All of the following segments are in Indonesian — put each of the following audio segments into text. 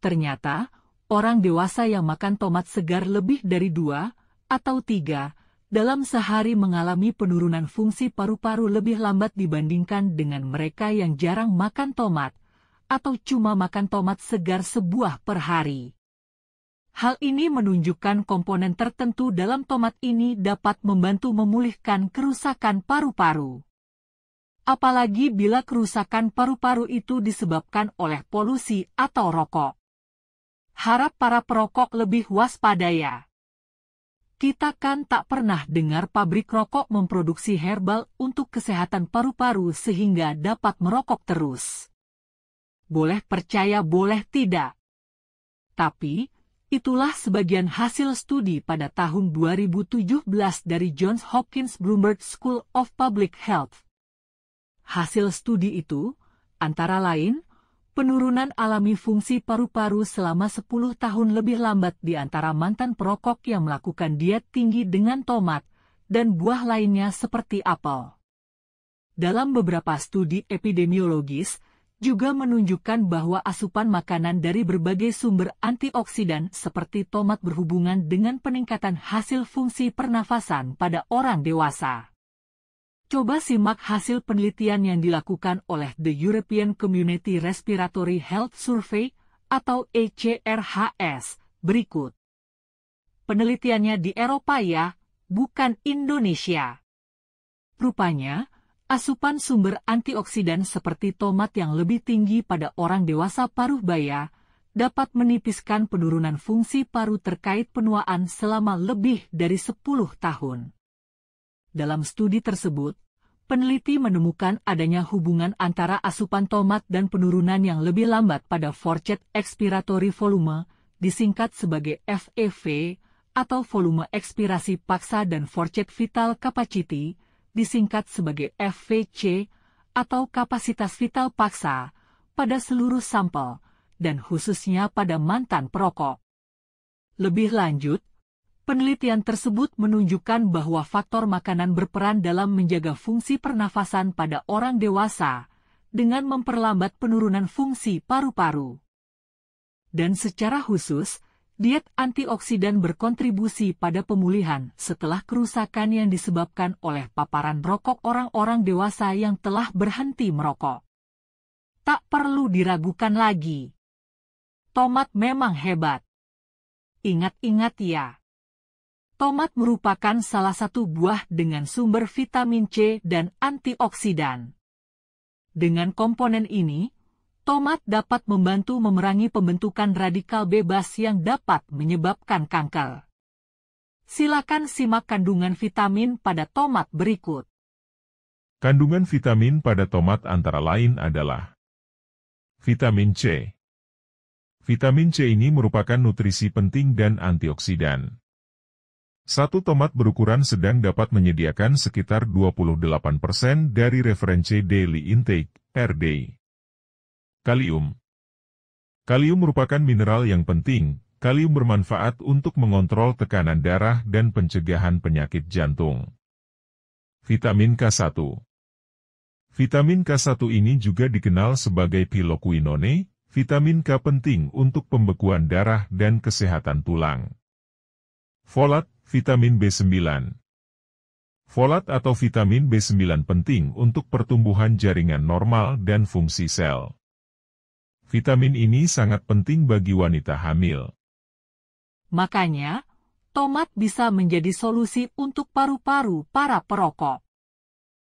Ternyata, orang dewasa yang makan tomat segar lebih dari dua atau tiga dalam sehari mengalami penurunan fungsi paru-paru lebih lambat dibandingkan dengan mereka yang jarang makan tomat atau cuma makan tomat segar sebuah per hari. Hal ini menunjukkan komponen tertentu dalam tomat ini dapat membantu memulihkan kerusakan paru-paru. Apalagi bila kerusakan paru-paru itu disebabkan oleh polusi atau rokok harap para perokok lebih waspada ya. Kita kan tak pernah dengar pabrik rokok memproduksi herbal untuk kesehatan paru-paru sehingga dapat merokok terus. Boleh percaya boleh tidak. Tapi, itulah sebagian hasil studi pada tahun 2017 dari Johns Hopkins Bloomberg School of Public Health. Hasil studi itu, antara lain, penurunan alami fungsi paru-paru selama 10 tahun lebih lambat di antara mantan perokok yang melakukan diet tinggi dengan tomat dan buah lainnya seperti apel. Dalam beberapa studi epidemiologis, juga menunjukkan bahwa asupan makanan dari berbagai sumber antioksidan seperti tomat berhubungan dengan peningkatan hasil fungsi pernafasan pada orang dewasa. Coba simak hasil penelitian yang dilakukan oleh The European Community Respiratory Health Survey atau ECRHS berikut. Penelitiannya di Eropa ya, bukan Indonesia. Rupanya, asupan sumber antioksidan seperti tomat yang lebih tinggi pada orang dewasa paruh baya dapat menipiskan penurunan fungsi paru terkait penuaan selama lebih dari 10 tahun. Dalam studi tersebut, peneliti menemukan adanya hubungan antara asupan tomat dan penurunan yang lebih lambat pada forcet expiratory volume, disingkat sebagai FEV, atau volume ekspirasi paksa dan forcet vital capacity, disingkat sebagai FVC, atau kapasitas vital paksa, pada seluruh sampel, dan khususnya pada mantan perokok. Lebih lanjut, Penelitian tersebut menunjukkan bahwa faktor makanan berperan dalam menjaga fungsi pernafasan pada orang dewasa dengan memperlambat penurunan fungsi paru-paru. Dan secara khusus, diet antioksidan berkontribusi pada pemulihan setelah kerusakan yang disebabkan oleh paparan rokok orang-orang dewasa yang telah berhenti merokok. Tak perlu diragukan lagi. Tomat memang hebat. Ingat-ingat ya. Tomat merupakan salah satu buah dengan sumber vitamin C dan antioksidan. Dengan komponen ini, tomat dapat membantu memerangi pembentukan radikal bebas yang dapat menyebabkan kanker. Silakan simak kandungan vitamin pada tomat berikut. Kandungan vitamin pada tomat antara lain adalah Vitamin C Vitamin C ini merupakan nutrisi penting dan antioksidan. Satu tomat berukuran sedang dapat menyediakan sekitar 28% dari referensi daily intake, RD. Kalium Kalium merupakan mineral yang penting, kalium bermanfaat untuk mengontrol tekanan darah dan pencegahan penyakit jantung. Vitamin K1 Vitamin K1 ini juga dikenal sebagai piloquinone, vitamin K penting untuk pembekuan darah dan kesehatan tulang. Folat, Vitamin B9 Folat atau vitamin B9 penting untuk pertumbuhan jaringan normal dan fungsi sel. Vitamin ini sangat penting bagi wanita hamil. Makanya, tomat bisa menjadi solusi untuk paru-paru para perokok.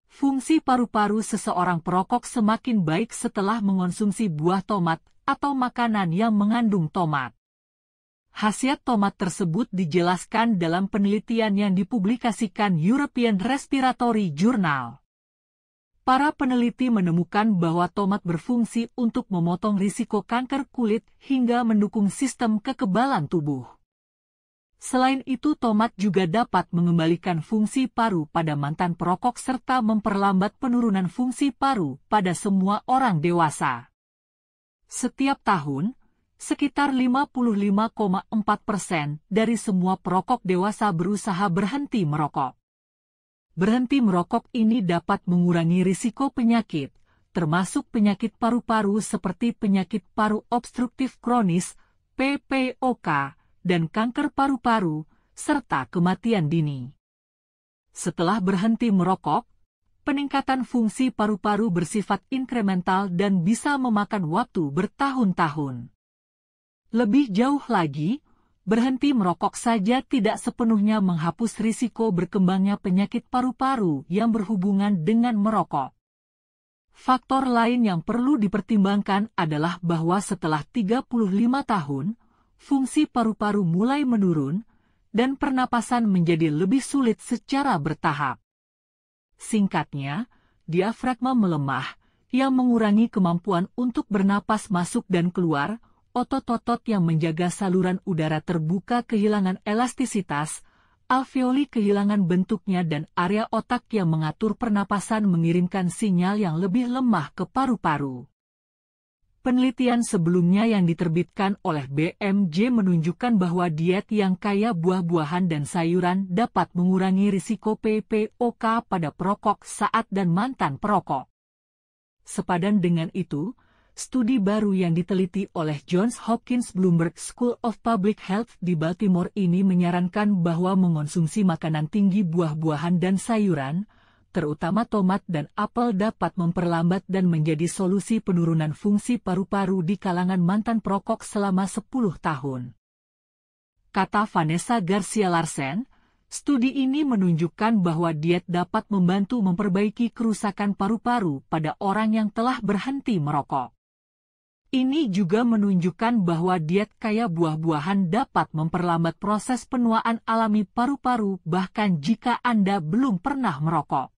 Fungsi paru-paru seseorang perokok semakin baik setelah mengonsumsi buah tomat atau makanan yang mengandung tomat. Hasiat tomat tersebut dijelaskan dalam penelitian yang dipublikasikan European Respiratory Journal. Para peneliti menemukan bahwa tomat berfungsi untuk memotong risiko kanker kulit hingga mendukung sistem kekebalan tubuh. Selain itu, tomat juga dapat mengembalikan fungsi paru pada mantan perokok serta memperlambat penurunan fungsi paru pada semua orang dewasa. Setiap tahun, sekitar 55,4 persen dari semua perokok dewasa berusaha berhenti merokok. Berhenti merokok ini dapat mengurangi risiko penyakit, termasuk penyakit paru-paru seperti penyakit paru obstruktif kronis, PPOK, dan kanker paru-paru, serta kematian dini. Setelah berhenti merokok, peningkatan fungsi paru-paru bersifat inkremental dan bisa memakan waktu bertahun-tahun. Lebih jauh lagi, berhenti merokok saja tidak sepenuhnya menghapus risiko berkembangnya penyakit paru-paru yang berhubungan dengan merokok. Faktor lain yang perlu dipertimbangkan adalah bahwa setelah 35 tahun, fungsi paru-paru mulai menurun, dan pernapasan menjadi lebih sulit secara bertahap. Singkatnya, diafragma melemah, yang mengurangi kemampuan untuk bernapas masuk dan keluar, otot-otot yang menjaga saluran udara terbuka kehilangan elastisitas, alveoli kehilangan bentuknya dan area otak yang mengatur pernapasan mengirimkan sinyal yang lebih lemah ke paru-paru. Penelitian sebelumnya yang diterbitkan oleh BMJ menunjukkan bahwa diet yang kaya buah-buahan dan sayuran dapat mengurangi risiko PPOK pada perokok saat dan mantan perokok. Sepadan dengan itu, studi baru yang diteliti oleh Johns Hopkins Bloomberg School of Public Health di Baltimore ini menyarankan bahwa mengonsumsi makanan tinggi buah-buahan dan sayuran, terutama tomat dan apel dapat memperlambat dan menjadi solusi penurunan fungsi paru-paru di kalangan mantan perokok selama 10 tahun. Kata Vanessa Garcia Larsen, Studi ini menunjukkan bahwa diet dapat membantu memperbaiki kerusakan paru-paru pada orang yang telah berhenti merokok. Ini juga menunjukkan bahwa diet kaya buah-buahan dapat memperlambat proses penuaan alami paru-paru bahkan jika Anda belum pernah merokok.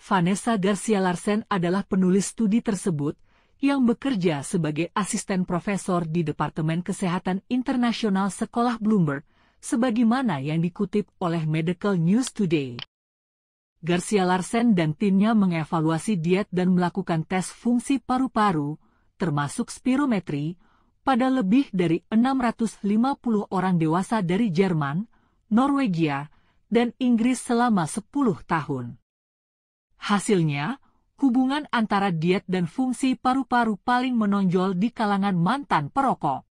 Vanessa Garcia Larsen adalah penulis studi tersebut yang bekerja sebagai asisten profesor di Departemen Kesehatan Internasional Sekolah Bloomberg, sebagaimana yang dikutip oleh Medical News Today. Garcia Larsen dan timnya mengevaluasi diet dan melakukan tes fungsi paru-paru, termasuk spirometri, pada lebih dari 650 orang dewasa dari Jerman, Norwegia, dan Inggris selama 10 tahun. Hasilnya, hubungan antara diet dan fungsi paru-paru paling menonjol di kalangan mantan perokok.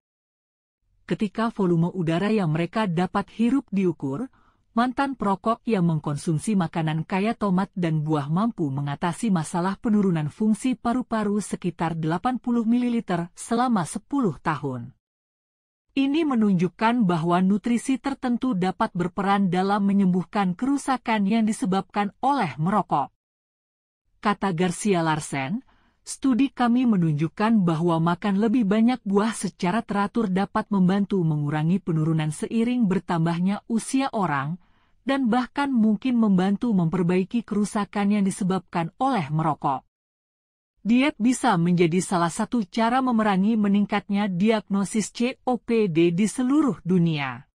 Ketika volume udara yang mereka dapat hirup diukur, mantan perokok yang mengkonsumsi makanan kaya tomat dan buah mampu mengatasi masalah penurunan fungsi paru-paru sekitar 80 ml selama 10 tahun. Ini menunjukkan bahwa nutrisi tertentu dapat berperan dalam menyembuhkan kerusakan yang disebabkan oleh merokok. Kata Garcia Larsen, studi kami menunjukkan bahwa makan lebih banyak buah secara teratur dapat membantu mengurangi penurunan seiring bertambahnya usia orang, dan bahkan mungkin membantu memperbaiki kerusakan yang disebabkan oleh merokok. Diet bisa menjadi salah satu cara memerangi meningkatnya diagnosis COPD di seluruh dunia.